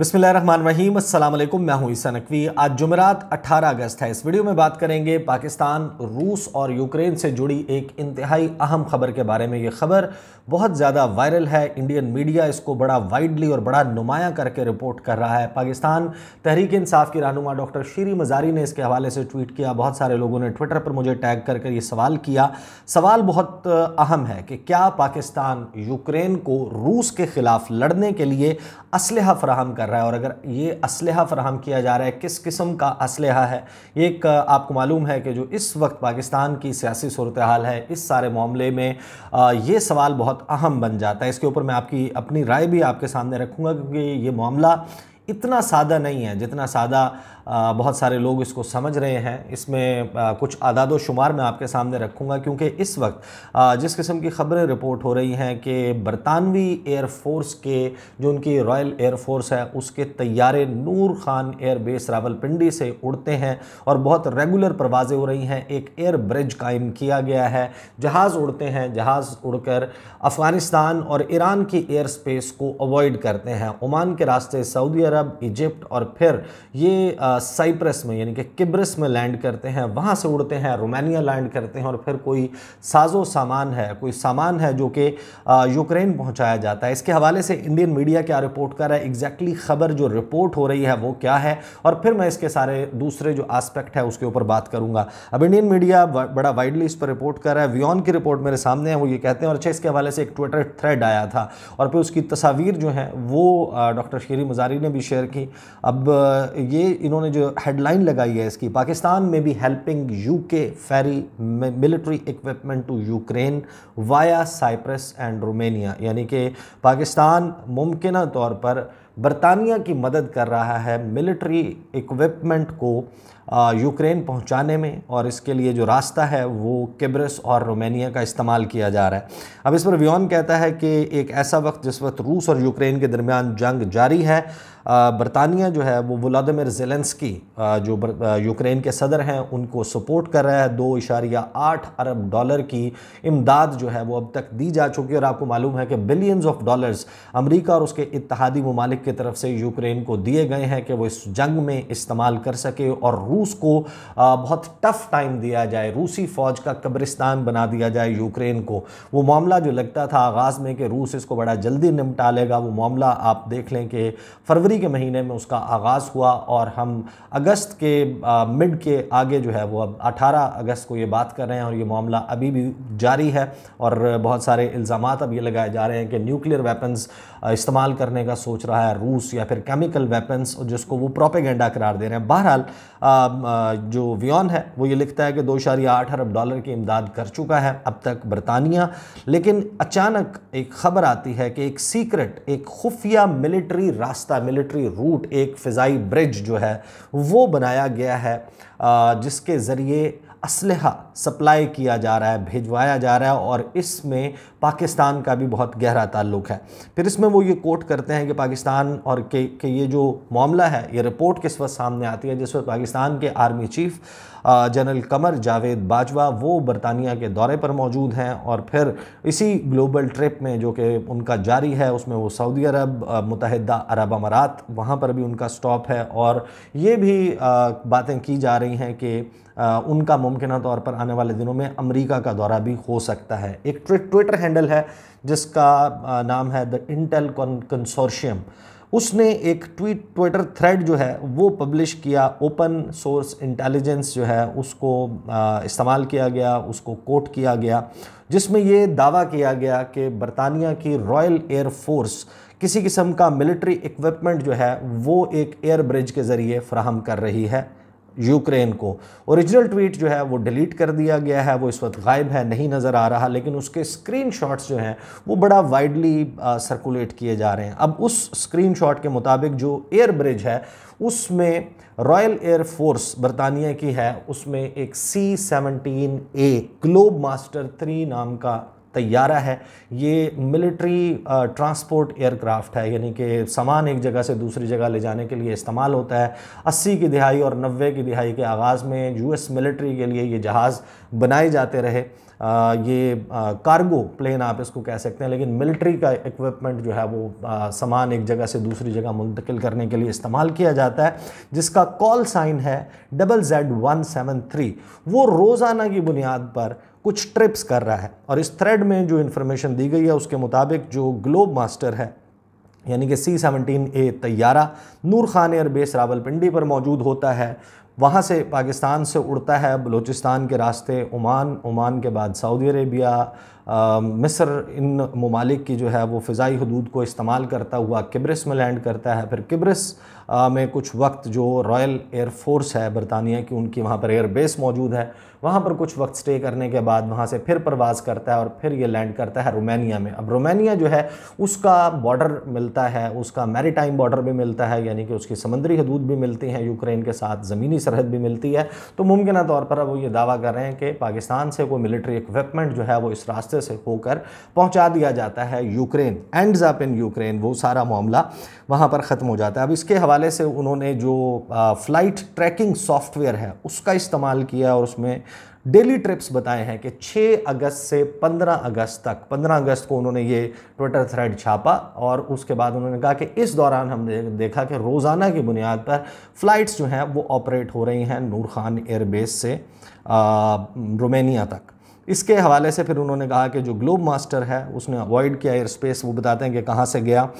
बिसमिल रहीम अल्लाम मैं हूं ईसा नकवी आज जुमेरात 18 अगस्त है इस वीडियो में बात करेंगे पाकिस्तान रूस और यूक्रेन से जुड़ी एक इंतहाई अहम खबर के बारे में ये खबर बहुत ज़्यादा वायरल है इंडियन मीडिया इसको बड़ा वाइडली और बड़ा नुमाया करके रिपोर्ट कर रहा है पाकिस्तान तहरीक इंसाफ की रहनुमा डॉक्टर शीरी मजारी ने इसके हवाले से ट्वीट किया बहुत सारे लोगों ने ट्विटर पर मुझे टैग करके ये सवाल किया सवाल बहुत अहम है कि क्या पाकिस्तान यूक्रेन को रूस के ख़िलाफ़ लड़ने के लिए असलहा फ़राहम कर रहा है और अगर ये असलहा फ्राहम किया जा रहा है किस किस्म का असलहा है ये एक आपको मालूम है कि जो इस वक्त पाकिस्तान की सियासी सूरत हाल है इस सारे मामले में ये सवाल बहुत अहम बन जाता है इसके ऊपर मैं आपकी अपनी राय भी आपके सामने रखूँगा क्योंकि ये मामला इतना सादा नहीं है जितना सादा बहुत सारे लोग इसको समझ रहे हैं इसमें कुछ आदाद शुमार मैं आपके सामने रखूँगा क्योंकि इस वक्त जिस किस्म की खबरें रिपोर्ट हो रही हैं कि बरतानवी एयरफोर्स के जो उनकी रॉयल एयरफोर्स है उसके तैयारे नूर खान एयरबेस रावलपिंडी से उड़ते हैं और बहुत रेगुलर परवाज़ें हो रही हैं एक एयर ब्रिज कायम किया गया है जहाज़ उड़ते हैं जहाज़ उड़कर अफ़गानिस्तान और ईरान की एयर स्पेस को अवॉइड करते हैं ओमान के रास्ते सऊदी अरब इजिप्ट और फिर ये साइप्रस में यानी कि किब्रस में लैंड करते हैं वहाँ से उड़ते हैं रोमानिया लैंड करते हैं और फिर कोई साजो सामान है कोई सामान है जो कि यूक्रेन पहुँचाया जाता है इसके हवाले से इंडियन मीडिया क्या रिपोर्ट कर रहा है एग्जैक्टली खबर जो रिपोर्ट हो रही है वो क्या है और फिर मैं इसके सारे दूसरे जो आस्पेक्ट है उसके ऊपर बात करूँगा अब इंडियन मीडिया बड़ा वाइडली इस पर रिपोर्ट कर रहा है वियन की रिपोर्ट मेरे सामने है वो ये कहते हैं और अच्छा इसके हवाले से एक ट्विटर थ्रेड आया था और फिर उसकी तस्वीर जो है वो डॉक्टर शेरी मजारी ने भी शेयर की अब ये इन्होंने उन्होंने जो हेडलाइन लगाई है इसकी पाकिस्तान में भी helping UK ferry military equipment to Ukraine via Cyprus and Romania यानी कि पाकिस्तान मुमकिन तौर पर बरतानिया की मदद कर रहा है मिलिट्री इक्विपमेंट को यूक्रेन पहुंचाने में और इसके लिए जो रास्ता है वो किब्रस और रोमानिया का इस्तेमाल किया जा रहा है अब इस पर व्योन कहता है कि एक ऐसा वक्त जिस वक्त रूस और यूक्रेन के दरमियान जंग जारी है बरतानिया जो है वो व्लादिमिर जेलेंसकी जो यूक्रेन के सदर हैं उनको सपोर्ट कर रहा है दो इशारिया आठ अरब डॉलर की इमदाद जो है वो अब तक दी जा चुकी है और आपको मालूम है कि बिलियंस ऑफ डॉलर्स अमरीका और उसके इतिहादी ममालिक की तरफ से यूक्रेन को दिए गए हैं कि वो इस जंग में इस्तेमाल कर सके और रूस को बहुत टफ टाइम दिया जाए रूसी फ़ौज का कब्रिस्तान बना दिया जाए यूक्रेन को वो मामला जो लगता था आगाज़ में कि रूस इसको बड़ा जल्दी निपटा लेगा वो मामला आप देख लें कि फरवरी फरवरी के महीने में उसका आगाज़ हुआ और हम अगस्त के मिड के आगे जो है वो अब अठारह अगस्त को ये बात कर रहे हैं और ये मामला अभी भी जारी है और बहुत सारे इल्ज़ाम अब ये लगाए जा रहे हैं कि न्यूक्लियर वेपन्स इस्तेमाल करने का सोच रहा है रूस या फिर केमिकल वेपन्स जिसको वो प्रोपेगेंडा करार दे रहे हैं बहरहाल जो वियन है वो ये लिखता है कि दो आठ अरब डॉलर की इमदाद कर चुका है अब तक बरतानिया लेकिन अचानक एक खबर आती है कि एक सीक्रेट एक खुफिया मिलिट्री रास्ता मिलिट्री मिलिट्री रूट एक फ़िज़ाई ब्रिज जो है वो बनाया गया है जिसके ज़रिए असलहा सप्लाई किया जा रहा है भिजवाया जा रहा है और इसमें पाकिस्तान का भी बहुत गहरा ताल्लुक है फिर इसमें वो ये कोट करते हैं कि पाकिस्तान और के, के ये जो मामला है ये रिपोर्ट किस वक्त सामने आती है जिस वक्त पाकिस्तान के army chief general Qamar Javed Bajwa वो बरतानिया के दौरे पर मौजूद हैं और फिर इसी ग्लोबल ट्रिप में जो कि उनका जारी है उसमें वो सऊदी अरब मुतहदा अरब अमारात वहाँ पर भी उनका स्टॉप है और ये भी बातें की जा रही हैं कि उनका मुमकिन तौर पर आने वाले दिनों में अमेरिका का दौरा भी हो सकता है एक ट्विटर हैंडल है जिसका नाम है द इंटेल कंसोर्शियम उसने एक ट्वीट ट्विटर थ्रेड जो है वो पब्लिश किया ओपन सोर्स इंटेलिजेंस जो है उसको इस्तेमाल किया गया उसको कोट किया गया जिसमें ये दावा किया गया कि बरतानिया की रॉयल एयर फोर्स किसी किस्म का मिलिट्री इक्विपमेंट जो है वो एक एयर ब्रिज के ज़रिए फ्राहम कर रही है यूक्रेन को ओरिजिनल ट्वीट जो है वो डिलीट कर दिया गया है वो इस वक्त गायब है नहीं नज़र आ रहा लेकिन उसके स्क्रीनशॉट्स जो हैं वो बड़ा वाइडली सर्कुलेट किए जा रहे हैं अब उस स्क्रीनशॉट के मुताबिक जो एयर ब्रिज है उसमें रॉयल एयर फोर्स बरतानिया की है उसमें एक C seventeen A Globemaster three नाम का तैयारा है ये मिलिट्री ट्रांसपोर्ट एयरक्राफ्ट है यानी कि सामान एक जगह से दूसरी जगह ले जाने के लिए इस्तेमाल होता है अस्सी की दिहाई और नबे की दिहाई के आगाज़ में यूएस मिलिट्री के लिए ये जहाज़ बनाए जाते रहे आ, ये कार्गो प्लेन आप इसको कह सकते हैं लेकिन मिलिट्री का इक्विपमेंट जो है वो सामान एक जगह से दूसरी जगह मुंतकिल करने के लिए इस्तेमाल किया जाता है जिसका कॉल साइन है double Z one seven three वो रोज़ाना की बुनियाद पर कुछ ट्रिप्स कर रहा है और इस थ्रेड में जो इन्फॉर्मेशन दी गई है उसके मुताबिक जो ग्लोब मास्टर है यानी कि सी सेवनटीन ए तैयारा नूर खान एयर बेस रावलपिंडी पर मौजूद होता है वहाँ से पाकिस्तान से उड़ता है बलूचिस्तान के रास्ते ओमान ओमान के बाद सऊदी अरेबिया मिस्र इन ममालिक की जो है वो फ़ाई हदूद को इस्तेमाल करता हुआ किब्रिस में लैंड करता है फिर किब्रिस में कुछ वक्त जो रॉयल एयर फोर्स है बरतानिया की उनकी वहाँ पर एयरबेस मौजूद है वहाँ पर कुछ वक्त स्टे करने के बाद वहाँ से फिर प्रवास करता है और फिर ये लैंड करता है रोमानिया में अब रोमानिया जो है उसका बॉर्डर मिलता है उसका मैरीटाइम बॉर्डर भी मिलता है यानी कि उसकी समंदरी हदूद भी मिलती हैं यूक्रेन के साथ ज़मीनी सरहद भी मिलती है तो मुमकिन तौर पर अब वो ये दावा कर रहे हैं कि पाकिस्तान से कोई मिलिट्री इक्विपमेंट जो है वो इस रास्ते से होकर पहुँचा दिया जाता है Ukraine end up in Ukraine वो सारा मामला वहाँ पर ख़त्म हो जाता है अब इसके हवाले से उन्होंने जो फ़्लाइट ट्रैकिंग सॉफ्टवेयर है उसका इस्तेमाल किया और उसमें डेली ट्रिप्स बताए हैं कि 6 अगस्त से 15 अगस्त तक 15 अगस्त को उन्होंने ये ट्विटर थ्रेड छापा और उसके बाद उन्होंने कहा कि इस दौरान हमने देखा कि रोज़ाना की बुनियाद पर फ़्लाइट्स जो हैं वो ऑपरेट हो रही हैं नूर खान एयरबेस से रोमानिया तक इसके हवाले से फिर उन्होंने कहा कि जो ग्लोब मास्टर है उसने अवॉइड किया एयर स्पेस वो बताते हैं कि कहाँ से गया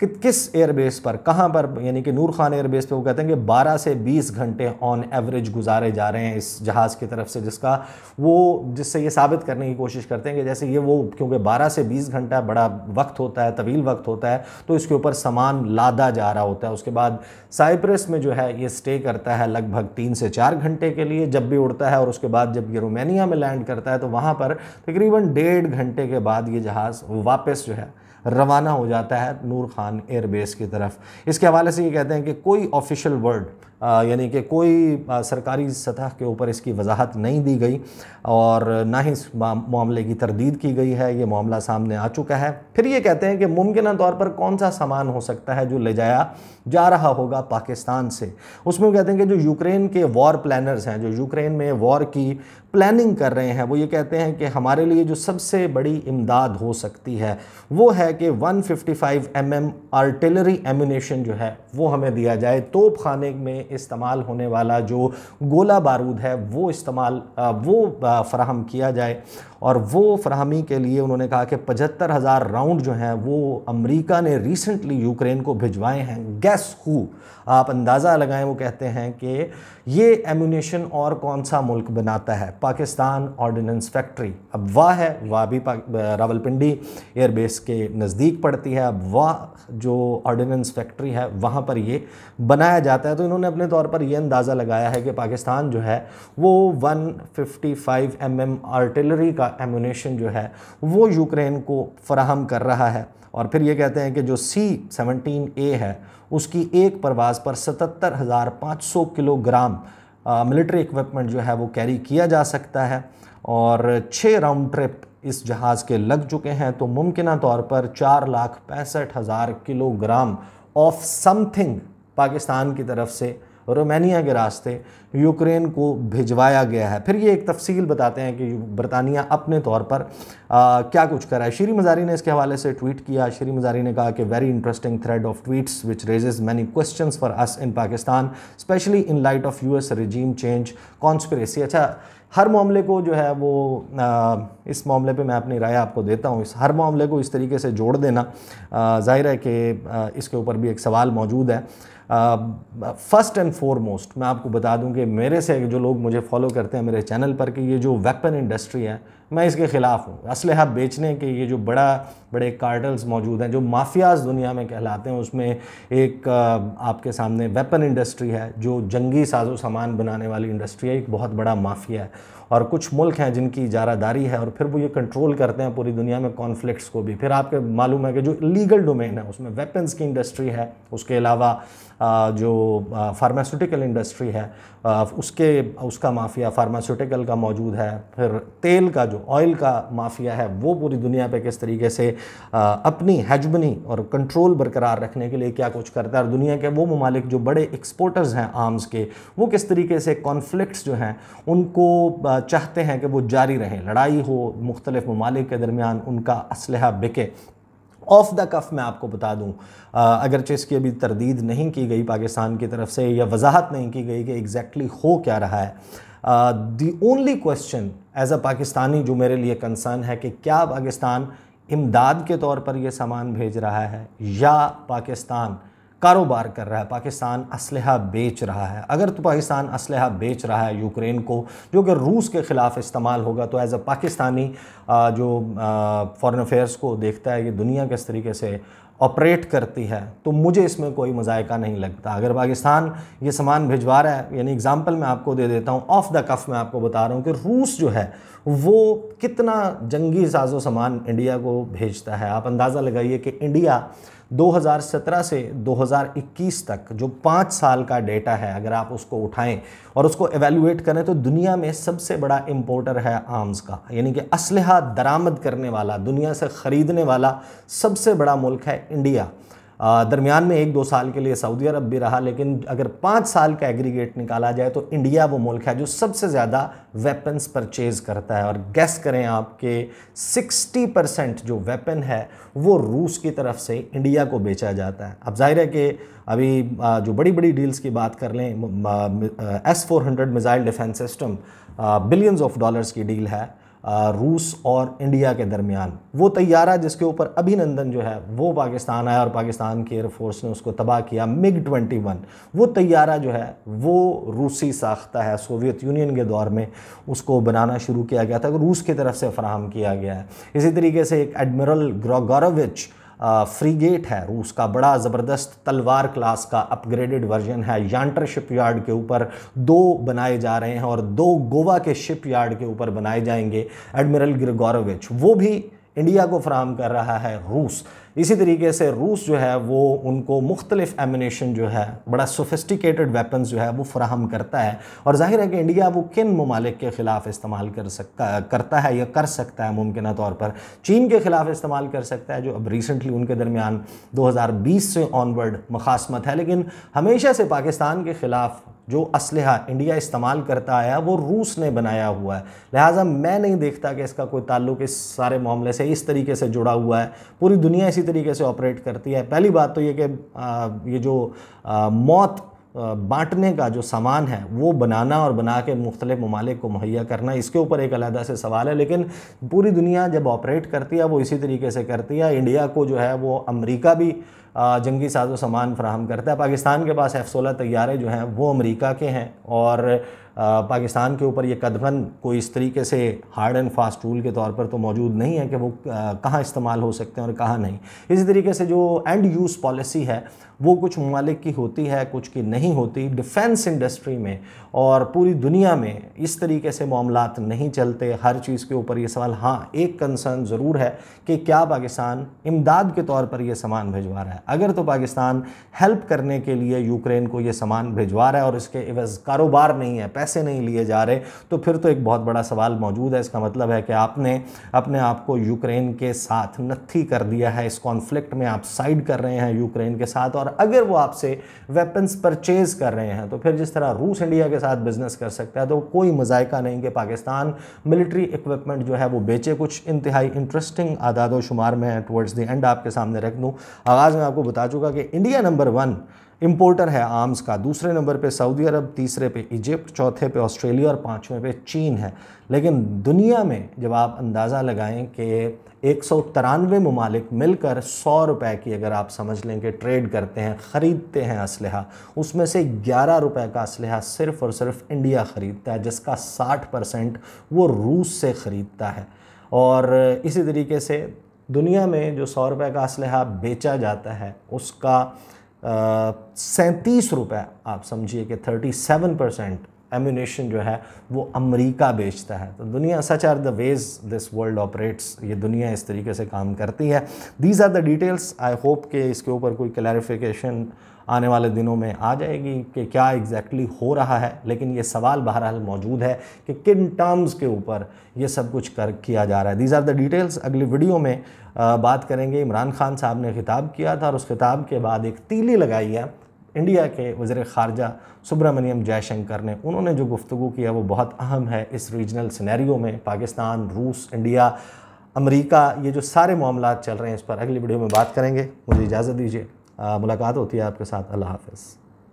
कि, किस एयरबेस पर कहाँ पर यानी कि नूर खान एयरबेस पे वो कहते हैं कि 12 से 20 घंटे ऑन एवरेज गुजारे जा रहे हैं इस जहाज़ की तरफ से जिसका वो जिससे ये साबित करने की कोशिश करते हैं कि जैसे ये वो क्योंकि 12 से 20 घंटा बड़ा वक्त होता है तवील वक्त होता है तो इसके ऊपर सामान लादा जा रहा होता है उसके बाद साइप्रस में जो है ये स्टे करता है लगभग तीन से चार घंटे के लिए जब भी उड़ता है और उसके बाद जब ये रोमानिया में लैंड करता है तो वहाँ पर तकरीबन डेढ़ घंटे के बाद ये जहाज़ वापस जो है रवाना हो जाता है नूर खान एयरबेस की तरफ इसके हवाले से ये कहते हैं कि कोई ऑफिशियल वर्ड यानी कि कोई सरकारी सतह के ऊपर इसकी वजाहत नहीं दी गई और ना ही इस मामले की तरदीद की गई है ये मामला सामने आ चुका है फिर ये कहते हैं कि मुमकिन तौर पर कौन सा सामान हो सकता है जो ले जाया जा रहा होगा पाकिस्तान से उसमें वो कहते हैं कि जो यूक्रेन के वॉर प्लानर्स हैं जो यूक्रेन में वॉर की प्लानिंग कर रहे हैं वो ये कहते हैं कि हमारे लिए जो सबसे बड़ी इमदाद हो सकती है वो है कि 155 एम mm आर्टिलरी एम्यूनेशन जो है वो हमें दिया जाए तोप खाने में इस्तेमाल होने वाला जो गोला बारूद है वो इस्तेमाल वो फ्राहम किया जाए और वो फ्राहमी के लिए उन्होंने कहा कि पचहत्तर हज़ार राउंड जो हैं वो अमेरिका ने रिसेंटली यूक्रेन को भिजवाए हैं गैस हु आप अंदाज़ा लगाएं वो कहते हैं कि ये एम्यूनेशन और कौन सा मुल्क बनाता है पाकिस्तान ऑर्डिनेंस फैक्ट्री अब वाह है वाह भी रावलपिंडी एयरबेस के नज़दीक पड़ती है अब वाह जो ऑर्डिनेंस फैक्ट्री है वहाँ पर ये बनाया जाता है तो इन्होंने अपने तौर पर यह अंदाज़ा लगाया है कि पाकिस्तान जो है वो 155 mm आर्टिलरी का एमुनेशन जो है वो यूक्रेन को फराहम कर रहा है और फिर ये कहते हैं कि जो सी सेवनटीन ए है उसकी एक परवाज़ पर सतर हज़ार पाँच सौ किलोग्राम मिलिट्री इक्विपमेंट जो है वो कैरी किया जा सकता है और छः राउंड ट्रिप इस जहाज़ के लग चुके हैं तो मुमकिन तौर पर चार लाख पैंसठ हज़ार किलोग्राम ऑफ समथिंग पाकिस्तान की तरफ से रोमानिया के रास्ते यूक्रेन को भिजवाया गया है फिर ये एक तफसील बताते हैं कि बरतानिया अपने तौर पर आ, क्या कुछ करा है श्री मजारी ने इसके हवाले से ट्वीट किया श्री मजारी ने कहा कि very interesting thread of tweets which raises many question for us in Pakistan especially in light of U S regime change conspiracy अच्छा हर मामले को जो है वो आ, इस मामले पे मैं अपनी राय आपको देता हूँ इस हर मामले को इस तरीके से जोड़ देना ज़ाहिर है कि इसके ऊपर भी एक सवाल मौजूद है फर्स्ट एंड फॉरमोस्ट मैं आपको बता दूं कि मेरे से जो लोग मुझे फॉलो करते हैं मेरे चैनल पर कि ये जो वेपन इंडस्ट्री है मैं इसके ख़िलाफ़ हूँ इसलहा बेचने के ये जो बड़ा बड़े कार्टल्स मौजूद हैं जो माफियाज दुनिया में कहलाते हैं उसमें एक uh, आपके सामने वेपन इंडस्ट्री है जो जंगी साजो सामान बनाने वाली इंडस्ट्री है एक बहुत बड़ा माफिया है और कुछ मुल्क हैं जिनकी इजारादारी है और फिर वो ये कंट्रोल करते हैं पूरी दुनिया में कॉन्फ्लिक्ट्स को भी फिर आपके मालूम है कि जो लीगल डोमेन है उसमें वेपन्स की इंडस्ट्री है उसके अलावा जो फार्मास्यूटिकल इंडस्ट्री है उसके उसका माफिया फार्मास्यूटिकल का मौजूद है फिर तेल का जो ऑयल का माफिया है वो पूरी दुनिया पे किस तरीके से अपनी हजमनी और कंट्रोल बरकरार रखने के लिए क्या कुछ करता है और दुनिया के वो ममालिक जो बड़े एक्सपोर्टर्स हैं आर्म्स के वो किस तरीके से कॉन्फ्लिक्ट्स जो हैं उनको चाहते हैं कि वो जारी रहें लड़ाई हो मुख्तलिफ़ ममालिक के दरमियान उनका असलहा बिके ऑफ द कफ मैं आपको बता दूं अगरचे इसकी अभी तरदीद नहीं की गई पाकिस्तान की तरफ से या वजाहत नहीं की गई कि एग्जैक्टली हो क्या रहा है the only question as a Pakistani जो मेरे लिए कंसर्न है कि क्या पाकिस्तान इमदाद के तौर पर यह सामान भेज रहा है या पाकिस्तान कारोबार कर रहा है पाकिस्तान असलहा बेच रहा है अगर तो पाकिस्तान असलहा बेच रहा है यूक्रेन को जो कि रूस के ख़िलाफ़ इस्तेमाल होगा तो एज़ अ पाकिस्तानी जो फॉरेन अफेयर्स को देखता है कि दुनिया किस तरीके से ऑपरेट करती है तो मुझे इसमें कोई मजायका नहीं लगता अगर पाकिस्तान ये सामान भिजवा रहा है यानी एग्जांपल मैं आपको दे देता हूँ ऑफ द कफ मैं आपको बता रहा हूँ कि रूस जो है वो कितना जंगी साजो सामान इंडिया को भेजता है आप अंदाज़ा लगाइए कि इंडिया 2017 से 2021 तक जो पाँच साल का डेटा है अगर आप उसको उठाएं और उसको एवेल्यूएट करें तो दुनिया में सबसे बड़ा इम्पोर्टर है आर्म्स का यानी कि असलहा दरामद करने वाला दुनिया से ख़रीदने वाला सबसे बड़ा मुल्क है इंडिया दरमियान में एक दो साल के लिए सऊदी अरब भी रहा लेकिन अगर पाँच साल का एग्रीगेट निकाला जाए तो इंडिया वो मुल्क है जो सबसे ज़्यादा वेपन्स परचेज़ करता है और गैस करें आपके 60 परसेंट जो वेपन है वो रूस की तरफ से इंडिया को बेचा जाता है अब जाहिर है कि अभी जो बड़ी बड़ी डील्स की बात कर लें S four hundred missile defence system billions of dollars की डील है रूस और इंडिया के दरमियान वो तैयारा जिसके ऊपर अभिनंदन जो है वो पाकिस्तान आया और पाकिस्तान की एयरफोर्स ने उसको तबाह किया मिग 21 वो तैयारा जो है वो रूसी साख्ता है सोवियत यूनियन के दौर में उसको बनाना शुरू किया गया था रूस की तरफ से फ्राहम किया गया है इसी तरीके से एक एडमिरल ग्रोगोरविच फ्रीगेट है रूस का बड़ा ज़बरदस्त तलवार क्लास का अपग्रेडेड वर्जन है यांटर शिपयार्ड के ऊपर दो बनाए जा रहे हैं और दो गोवा के शिपयार्ड के ऊपर बनाए जाएंगे एडमिरल ग्रिगोरोविच वो भी इंडिया को फ्राहम कर रहा है रूस इसी तरीके से रूस जो है वो उनको मुख्तलिफ एमिनेशन जो है बड़ा सोफिस्टिकेटेड वेपन जो है वो फ्राहम करता है और जाहिर है कि इंडिया वो किन ममालिक के ख़िलाफ़ इस्तेमाल कर सकता करता है या कर सकता है मुमकिन तौर पर चीन के ख़िलाफ़ इस्तेमाल कर सकता है जो अब रिसेंटली उनके दरमियान दो हज़ार बीस से ऑनवर्ड मखासमत है लेकिन हमेशा से पाकिस्तान के ख़िलाफ़ जो इसलहा इंडिया इस्तेमाल करता आया वो रूस ने बनाया हुआ है लिहाजा मैं नहीं देखता कि इसका कोई ताल्लुक इस सारे मामले से इस तरीके से जुड़ा हुआ है पूरी दुनिया इसी तरीके से ऑपरेट करती है पहली बात तो ये कि ये जो मौत बांटने का जो सामान है वो बनाना और बना के मुख्तलिफ ममालिक को मुहैया करना इसके ऊपर एक अलहदा से सवाल है लेकिन पूरी दुनिया जब ऑपरेट करती है वो इसी तरीके से करती है इंडिया को जो है वो अमरीका भी जंगी साजो सामान फ्राहम करता है पाकिस्तान के पास एफ़ सोलह तैयारे जो हैं वो अमेरिका के हैं और पाकिस्तान के ऊपर ये कदमन कोई इस तरीके से हार्ड एंड फास्ट टूल के तौर पर तो मौजूद नहीं है कि वो कहाँ इस्तेमाल हो सकते हैं और कहाँ नहीं इसी तरीके से जो एंड यूज़ पॉलिसी है वो कुछ ममालिक की होती है कुछ की नहीं होती डिफेंस इंडस्ट्री में और पूरी दुनिया में इस तरीके से मामला नहीं चलते हर चीज़ के ऊपर ये सवाल हाँ एक कंसर्न ज़रूर है कि क्या पाकिस्तान इमदाद के तौर पर यह सामान भिजवा रहा है अगर तो पाकिस्तान हेल्प करने के लिए यूक्रेन को ये सामान भिजवा रहा है और इसके एवज कारोबार नहीं है पैसे नहीं लिए जा रहे तो फिर तो एक बहुत बड़ा सवाल मौजूद है इसका मतलब है कि आपने अपने आप को यूक्रेन के साथ नत्थी कर दिया है इस कॉन्फ्लिक्ट में आप साइड कर रहे हैं यूक्रेन के साथ और अगर वो आपसे वेपन्स परचेज कर रहे हैं तो फिर जिस तरह रूस इंडिया के साथ बिजनेस कर सकता है तो कोई मजायका नहीं कि पाकिस्तान मिलिट्री इक्विपमेंट जो है वो बेचे कुछ इंतहाई इंटरेस्टिंग आदाद शुमार में है टुवर्ड्स एंड आपके सामने रख दूँ आगाज़ में आप आपको बता चुका कि इंडिया नंबर वन इम्पोर्टर है आर्म्स का दूसरे नंबर पे सऊदी अरब तीसरे पे इजिप्ट चौथे पे ऑस्ट्रेलिया और पाँचवें पे चीन है लेकिन दुनिया में जब आप अंदाज़ा लगाएं कि एक सौ तिरानवे ममालिक मिलकर सौ रुपए की अगर आप समझ लें कि ट्रेड करते हैं ख़रीदते हैं असलहा उसमें से ग्यारह रुपए का असलहा सिर्फ़ और सिर्फ इंडिया ख़रीदता है जिसका साठ परसेंट वो रूस से ख़रीदता है और इसी तरीके से दुनिया में जो सौ रुपये का असलहा बेचा जाता है उसका सैंतीस रुपये आप समझिए कि थर्टी सेवन परसेंट एम्यूनेशन जो है वो अमेरिका बेचता है तो दुनिया such are the ways this world operates ये दुनिया इस तरीके से काम करती है these are the details I hope कि इसके ऊपर कोई क्लैरिफिकेशन आने वाले दिनों में आ जाएगी कि क्या एग्जैक्टली exactly हो रहा है लेकिन ये सवाल बहरहाल मौजूद है कि किन टर्म्स के ऊपर ये सब कुछ कर किया जा रहा है दीज आर द डिटेल्स अगली वीडियो में बात करेंगे इमरान खान साहब ने खिताब किया था और उस खिताब के बाद एक तीली लगाई है इंडिया के वज़र ख़ारजा सुब्रमण्यम जयशंकर ने उन्होंने जो गुफ्तु किया वो बहुत अहम है इस रीजनल सिनेरियो में पाकिस्तान रूस इंडिया अमेरिका ये जो सारे मामला चल रहे हैं इस पर अगली वीडियो में बात करेंगे मुझे इजाज़त दीजिए मुलाकात होती है आपके साथ अल्लाह हाफिज़